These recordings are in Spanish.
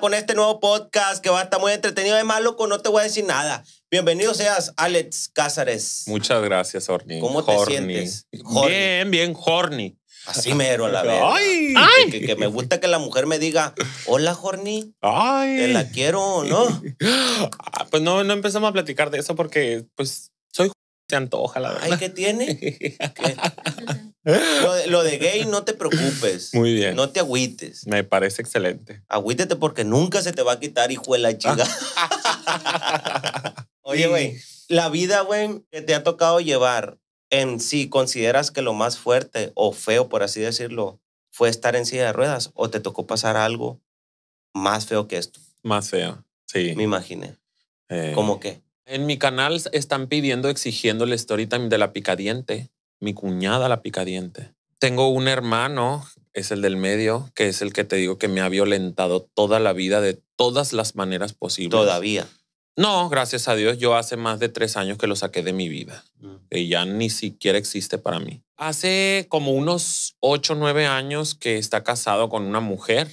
con este nuevo podcast que va a estar muy entretenido. Además, loco, no te voy a decir nada. Bienvenido seas, Alex Cázares. Muchas gracias, Horny. ¿Cómo te sientes? Bien, bien, horny. Así mero a la vez. Ay. Que, me gusta que la mujer me diga, hola, Horny. Ay. Te la quiero, ¿no? Ah, pues no, no empezamos a platicar de eso porque, pues, soy se antoja, la verdad. Ay, ¿qué tiene? Lo de, gay, no te preocupes. Muy bien. No te agüites. Me parece excelente. Agüítete porque nunca se te va a quitar, hijo de la chica. Oye, güey, la vida, güey, que te ha tocado llevar en si consideras que lo más fuerte o feo, por así decirlo, fue estar en silla de ruedas o te tocó pasar algo más feo que esto. Más feo, sí. Me imaginé. Eh, ¿Cómo qué? En mi canal están pidiendo, exigiendo la story de la picadiente mi cuñada la picadiente. Tengo un hermano, es el del medio, que es el que te digo que me ha violentado toda la vida de todas las maneras posibles. Todavía. No, gracias a Dios, yo hace más de tres años que lo saqué de mi vida, mm. Ella ya ni siquiera existe para mí. Hace como unos ocho, nueve años que está casado con una mujer,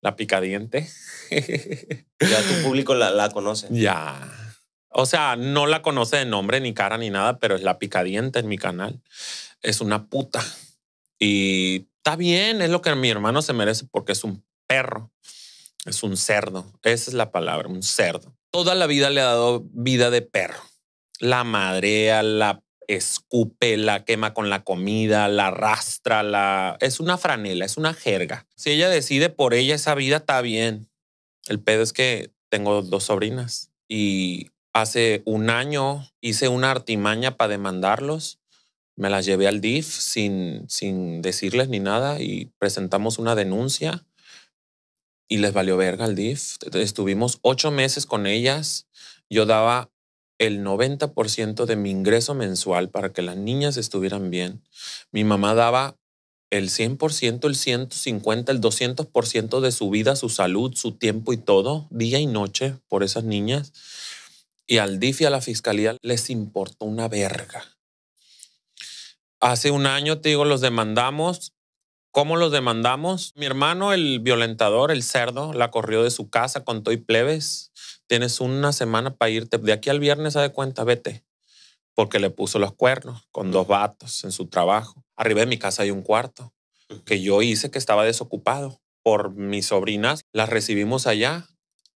la picadiente. ya tu público la, la conoce. Ya. O sea, no la conoce de nombre ni cara ni nada, pero es la picadiente en mi canal. Es una puta. Y está bien, es lo que mi hermano se merece porque es un perro. Es un cerdo. Esa es la palabra, un cerdo. Toda la vida le ha dado vida de perro. La madrea, la escupe, la quema con la comida, la arrastra, la... Es una franela, es una jerga. Si ella decide por ella esa vida, está bien. El pedo es que tengo dos sobrinas y Hace un año hice una artimaña para demandarlos. Me las llevé al DIF sin, sin decirles ni nada y presentamos una denuncia y les valió verga al DIF. E, e, estuvimos ocho meses con ellas. Yo daba el 90% de mi ingreso mensual para que las niñas estuvieran bien. Mi mamá daba el 100%, el 150%, el 200% de su vida, su salud, su tiempo y todo, día y noche por esas niñas. Y al DIF a la fiscalía les importó una verga. Hace un año, te digo, los demandamos. ¿Cómo los demandamos? Mi hermano, el violentador, el cerdo, la corrió de su casa con y Plebes. Tienes una semana para irte. De aquí al viernes, a de cuenta, vete. Porque le puso los cuernos con dos vatos en su trabajo. Arriba de mi casa hay un cuarto que yo hice que estaba desocupado por mis sobrinas. Las recibimos allá.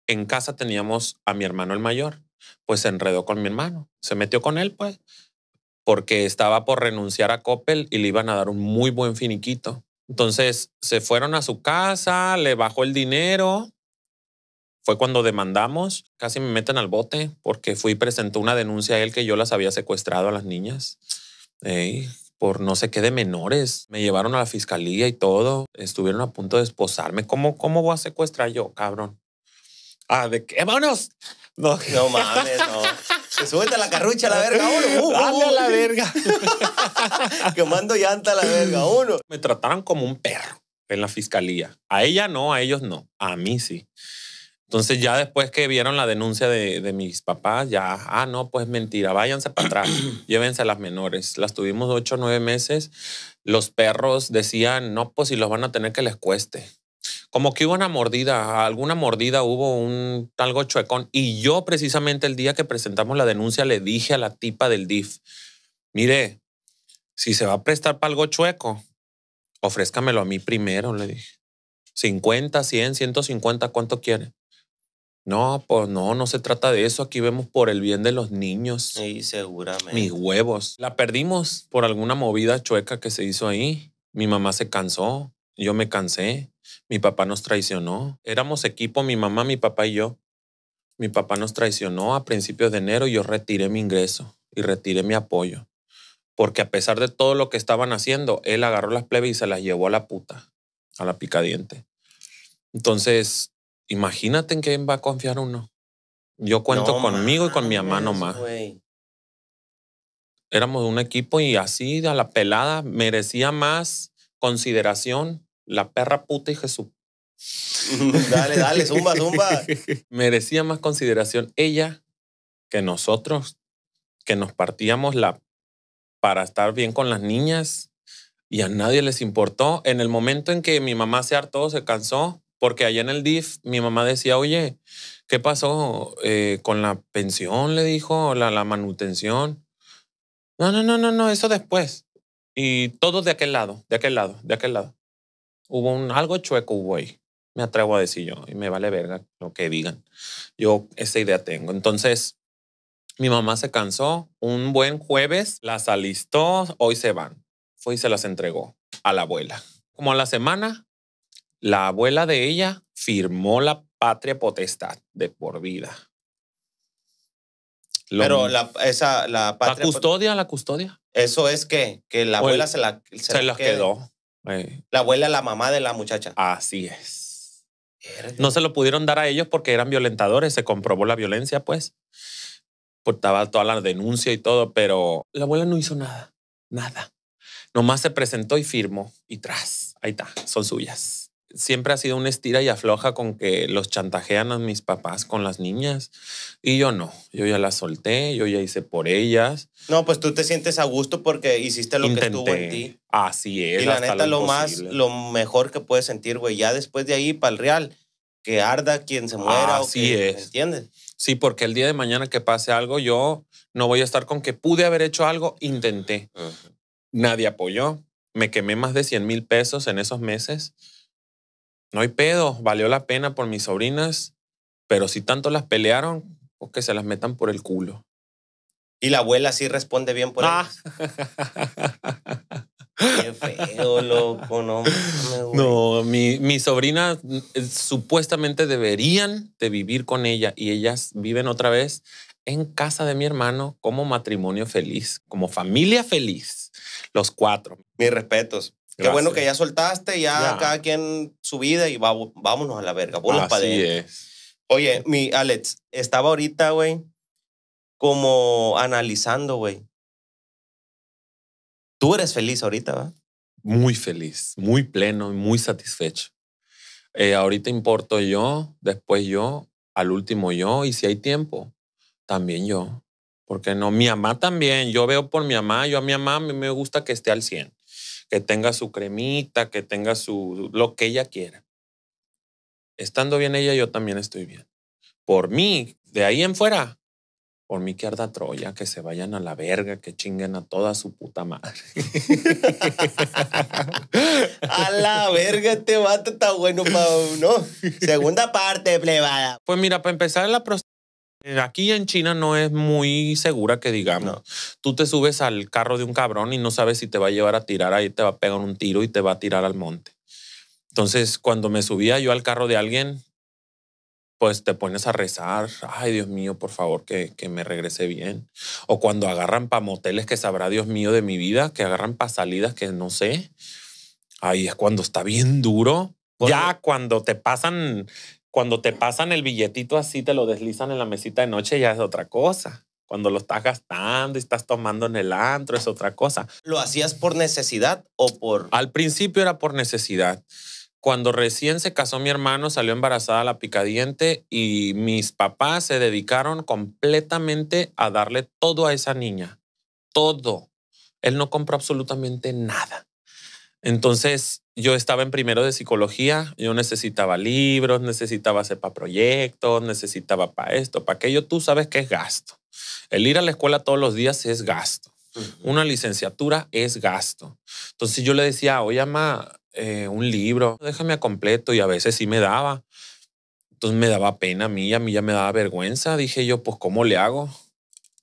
En casa teníamos a mi hermano el mayor pues se enredó con mi hermano. Se metió con él, pues, porque estaba por renunciar a Coppel y le iban a dar un muy buen finiquito. Entonces se fueron a su casa, le bajó el dinero. Fue cuando demandamos, casi me meten al bote porque fui y presentó una denuncia a él que yo las había secuestrado a las niñas. por no sé qué de menores. Me llevaron a la fiscalía y todo. Estuvieron a punto de esposarme. ¿Cómo, cómo voy a secuestrar yo, cabrón? Ah, de qué? vámonos. No, no mames, no. Se suelta la carrucha a la verga uno. a la verga. mando llanta a la verga uno. Me trataron como un perro en la fiscalía. A ella no, a ellos no. A mí sí. Entonces ya después que vieron la denuncia de, de mis papás, ya, ah, no, pues mentira, váyanse para atrás, llévense a las menores. Las tuvimos ocho o nueve meses. Los perros decían, no, pues si los van a tener que les cueste como que hubo una mordida, alguna mordida, hubo un algo chuecón. Y yo precisamente el día que presentamos la denuncia le dije a la tipa del DIF, mire, si se va a prestar para algo chueco, ofrézcamelo a mí primero, le dije. 50, 100, 150, ¿cuánto quiere? No, pues no, no se trata de eso. Aquí vemos por el bien de los niños. Sí, seguramente. Mis huevos. La perdimos por alguna movida chueca que se hizo ahí. Mi mamá se cansó, yo me cansé mi papá nos traicionó. Éramos equipo, mi mamá, mi papá y yo. Mi papá nos traicionó a principios de enero y yo retiré mi ingreso y retiré mi apoyo. Porque a pesar de todo lo que estaban haciendo, él agarró las plebes y se las llevó a la puta, a la picadiente. Entonces, imagínate en quién va a confiar uno. Yo cuento conmigo y con mi mamá nomás. Éramos un equipo y así a la pelada merecía más consideración la perra puta y Jesús. dale, dale, zumba, zumba. Merecía más consideración ella que nosotros, que nos partíamos la para estar bien con las niñas y a nadie les importó. En el momento en que mi mamá se hartó, se cansó, porque allá en el DIF mi mamá decía, oye, ¿qué pasó eh, con la pensión? Le dijo, la, la manutención. No, no, no, no, no, eso después. Y todos de aquel lado, de aquel lado, de aquel lado hubo un algo chueco güey. Me atrevo a decir yo y me vale verga lo que digan. Yo esa idea tengo. Entonces, mi mamá se cansó. Un buen jueves las alistó. Hoy se van. Fue y se las entregó a la abuela. Como a la semana, la abuela de ella firmó la patria potestad de por vida. Pero la, esa, la patria. custodia, la custodia. Eso es que, que la abuela se la, se, se la quedó. La abuela, la mamá de la muchacha. Así es. No se lo pudieron dar a ellos porque eran violentadores, se comprobó la violencia, pues. Portaba pues, toda la denuncia y todo, pero la abuela no hizo nada, nada. Nomás se presentó y firmó y tras, ahí está, son suyas siempre ha sido una estira y afloja con que los chantajean a mis papás con las niñas. Y yo no, yo ya las solté, yo ya hice por ellas. No, pues tú te sientes a gusto porque hiciste lo que estuvo en ti. Así es. Y la neta, lo, más, lo mejor que puedes sentir, güey, ya después de ahí para el real, que arda quien se muera. Así o ¿Entiendes? Sí, porque el día de mañana que pase algo, yo no voy a estar con que pude haber hecho algo, intenté. Nadie apoyó. Me quemé más de 100 mil pesos en esos meses no hay pedo, valió la pena por mis sobrinas, pero si tanto las pelearon, o pues que se las metan por el culo. Y la abuela sí responde bien por ah. Qué feo, loco, no. No, mi, sobrina eh, supuestamente deberían de vivir con ella y ellas viven otra vez en casa de mi hermano como matrimonio feliz, como familia feliz, los cuatro. Mis respetos. Qué bueno que ya soltaste, ya, cada quien su vida y vámonos a la verga. Así es. Oye, mi Alex, estaba ahorita, güey, como analizando, güey. Tú eres feliz ahorita, ¿va? Muy feliz, muy pleno muy satisfecho. Eh, ahorita importo yo, después yo, al último yo, y si hay tiempo, también yo. Porque no, mi mamá también, yo veo por mi mamá, yo a mi mamá me gusta que esté al 100 que tenga su cremita, que tenga su lo que ella quiera. Estando bien ella, yo también estoy bien. Por mí, de ahí en fuera, por mí que arda Troya, que se vayan a la verga, que chinguen a toda su puta madre. a la verga, este vato está bueno no. uno. Segunda parte, plebada. Pues mira, para empezar, la prostitución Aquí en China no es muy segura que digamos. Tú te subes al carro de un cabrón y no sabes si te va a llevar a tirar, ahí te va a pegar un tiro y te va a tirar al monte. Entonces, cuando me subía yo al carro de alguien, pues te pones a rezar, ay Dios mío, por favor, que, me regrese bien. O cuando agarran para moteles que sabrá Dios mío de mi vida, que agarran para salidas que no sé. Ahí es cuando está bien duro. Ya cuando te pasan cuando te pasan el billetito así, te lo deslizan en la mesita de noche, ya es otra cosa. Cuando lo estás gastando y estás tomando en el antro, es otra cosa. ¿Lo hacías por necesidad o por...? Al principio era por necesidad. Cuando recién se casó mi hermano, salió embarazada la picadiente y mis papás se dedicaron completamente a darle todo a esa niña. Todo. Él no compró absolutamente nada. Entonces, yo estaba en primero de psicología, yo necesitaba libros, necesitaba hacer para proyectos, necesitaba para esto, para aquello. Tú sabes que es gasto. El ir a la escuela todos los días es gasto. Una licenciatura es gasto. Entonces yo le decía, oye, ama, eh, un libro, déjame a completo. Y a veces sí me daba. Entonces me daba pena a mí, a mí ya me daba vergüenza. Dije yo, pues, ¿cómo le hago?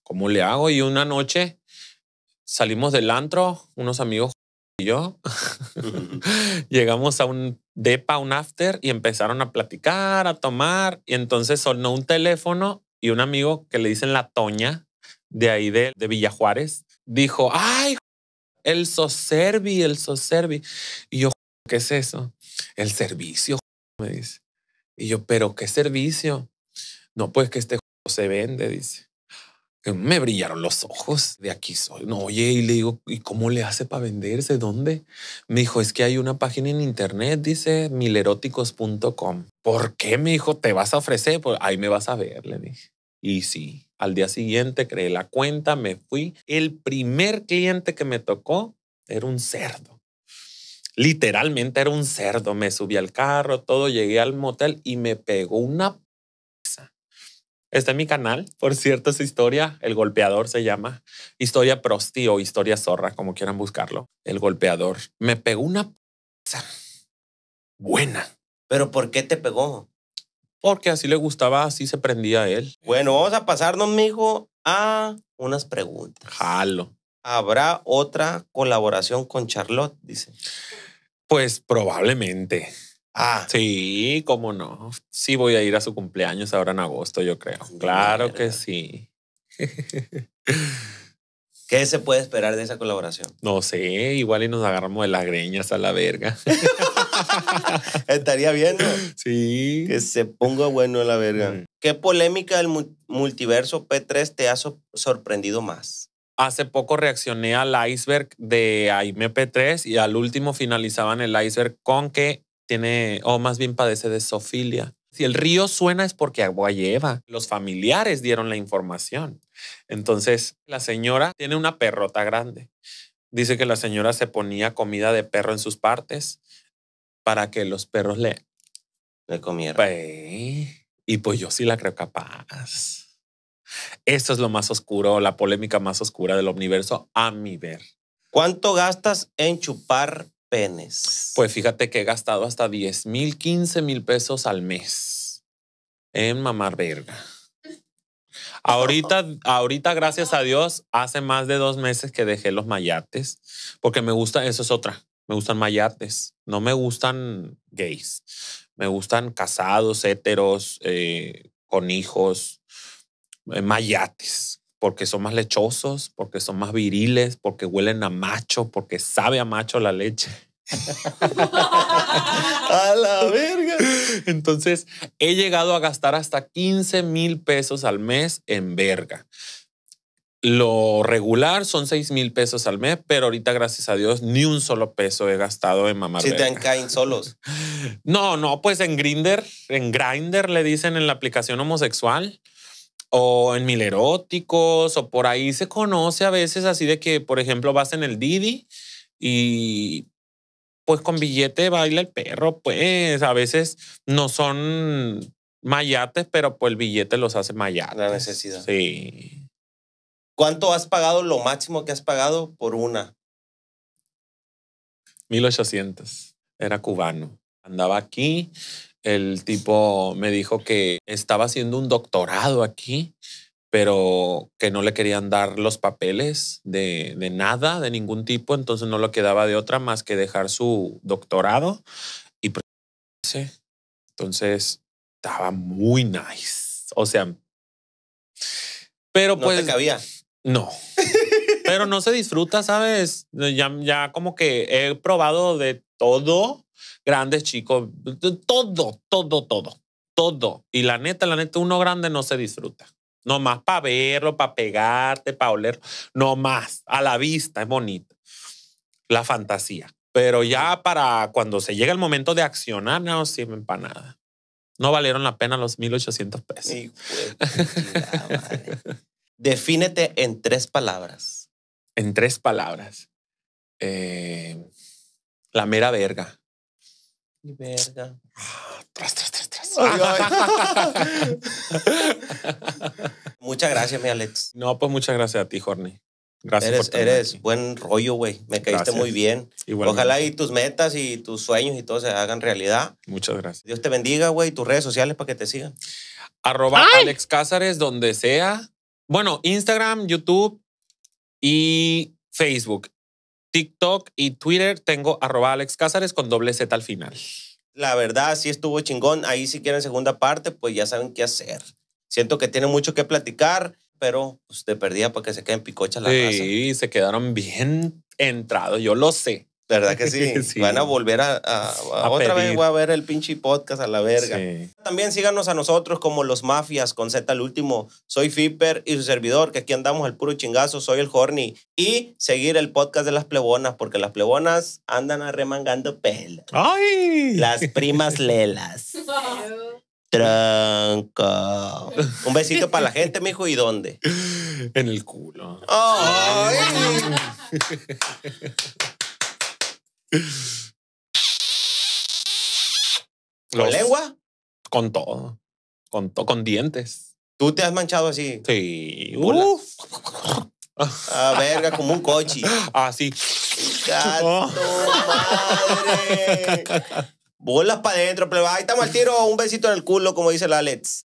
¿Cómo le hago? Y una noche salimos del antro, unos amigos yo llegamos a un depa, un after, y empezaron a platicar, a tomar. Y entonces sonó un teléfono y un amigo que le dicen la Toña, de ahí de, de Juárez dijo, ay, el Soservi, el Soservi. Y yo, ¿qué es eso? El servicio, me dice. Y yo, pero ¿qué servicio? No, pues que este se vende, dice me brillaron los ojos. De aquí soy. No, oye, y le digo, ¿y cómo le hace para venderse? ¿Dónde? Me dijo, es que hay una página en internet, dice mileróticos.com. ¿Por qué? Me dijo, ¿te vas a ofrecer? Pues ahí me vas a ver, le dije. Y sí, al día siguiente creé la cuenta, me fui. El primer cliente que me tocó era un cerdo. Literalmente era un cerdo. Me subí al carro, todo, llegué al motel y me pegó una Está en mi canal, por cierto, esa historia, El Golpeador se llama, historia prosti o historia zorra, como quieran buscarlo, El Golpeador. Me pegó una buena. ¿Pero por qué te pegó? Porque así le gustaba, así se prendía a él. Bueno, vamos a pasarnos, mijo, a unas preguntas. Jalo. ¿Habrá otra colaboración con Charlotte? Dice. Pues probablemente. Ah. Sí, cómo no. Sí, voy a ir a su cumpleaños ahora en agosto, yo creo. claro que sí. ¿Qué se puede esperar de esa colaboración? No sé, igual y nos agarramos de las greñas a la verga. Estaría ¿no? Sí. Que se ponga bueno a la verga. ¿Qué polémica del multiverso P3 te ha sorprendido más? Hace poco reaccioné al iceberg de Aime P3 y al último finalizaban el iceberg con que tiene, o más bien padece de sofilia. Si el río suena es porque agua lleva. Los familiares dieron la información. Entonces, la señora tiene una perrota grande. Dice que la señora se ponía comida de perro en sus partes para que los perros le, le comieran. Pues, y pues yo sí la creo capaz. Esto es lo más oscuro, la polémica más oscura del universo, a mi ver. ¿Cuánto gastas en chupar penes? Pues fíjate que he gastado hasta 10 mil, 15 mil pesos al mes en mamar verga. Ahorita, ahorita, gracias a Dios, hace más de dos meses que dejé los mayates, porque me gusta, eso es otra, me gustan mayates, no me gustan gays, me gustan casados, heteros, eh, con hijos, eh, mayates porque son más lechosos, porque son más viriles, porque huelen a macho, porque sabe a macho la leche. a la verga. Entonces, he llegado a gastar hasta 15 mil pesos al mes en verga. Lo regular son 6 mil pesos al mes, pero ahorita, gracias a Dios, ni un solo peso he gastado en mamar. Si te caído solos. No, no, pues en Grinder, en Grinder le dicen en la aplicación homosexual o en mil eróticos, o por ahí se conoce a veces así de que, por ejemplo, vas en el Didi y pues con billete baila el perro, pues a veces no son mayates, pero pues el billete los hace mayates. La necesidad. Sí. ¿Cuánto has pagado, lo máximo que has pagado por una? 1800. Era cubano. Andaba aquí el tipo me dijo que estaba haciendo un doctorado aquí, pero que no le querían dar los papeles de, nada, de ningún tipo, entonces no lo quedaba de otra más que dejar su doctorado y entonces estaba muy nice. O sea, pero pues. No cabía. No. pero no se disfruta, ¿sabes? Ya, ya como que he probado de todo grandes, chicos, todo, todo, todo, todo. Y la neta, la neta, uno grande no se disfruta. No más para verlo, para pegarte, para olerlo. No más. A la vista es bonito. La fantasía. Pero ya para cuando se llega el momento de accionar, no sirven para nada. No valieron la pena los 1.800 pesos. Defínete en tres palabras. En tres palabras. Eh, la mera verga. Y verga. Tras, tras, tras, muchas gracias, mi Alex. No, pues muchas gracias a ti, Jorni. Gracias eres, por eres buen rollo, güey. Me caíste muy bien. Ojalá y tus metas y tus sueños y todo se hagan realidad. Muchas gracias. Dios te bendiga, güey. Tus redes sociales para que te sigan. Arroba Alex Cázares, donde sea. Bueno, Instagram, YouTube y Facebook. TikTok y Twitter tengo arroba Alex Cázares con doble Z al final. La verdad, sí estuvo chingón. Ahí si quieren segunda parte, pues ya saben qué hacer. Siento que tiene mucho que platicar, pero pues, de perdida para que se queden picochas la Sí, se quedaron bien entrados, yo lo sé. ¿Verdad que sí? Van a volver a, a, otra vez voy a ver el pinche podcast a la verga. También síganos a nosotros como los mafias con Z al último. Soy Fiper y su servidor, que aquí andamos al puro chingazo, soy el Horny. Y seguir el podcast de las plebonas, porque las plebonas andan arremangando pelo. ¡Ay! Las primas lelas. ¡Tranco! Un besito para la gente, mijo, ¿y dónde? En el culo. ¡Ay! ¿Con lengua? Con todo. Con, con dientes. ¿Tú te has manchado así? Sí. A ah, verga, como un coche. Así. Ah, ¡Gato, oh. madre! Bolas para adentro, plebada. Ahí estamos al tiro. Un besito en el culo, como dice la Alex.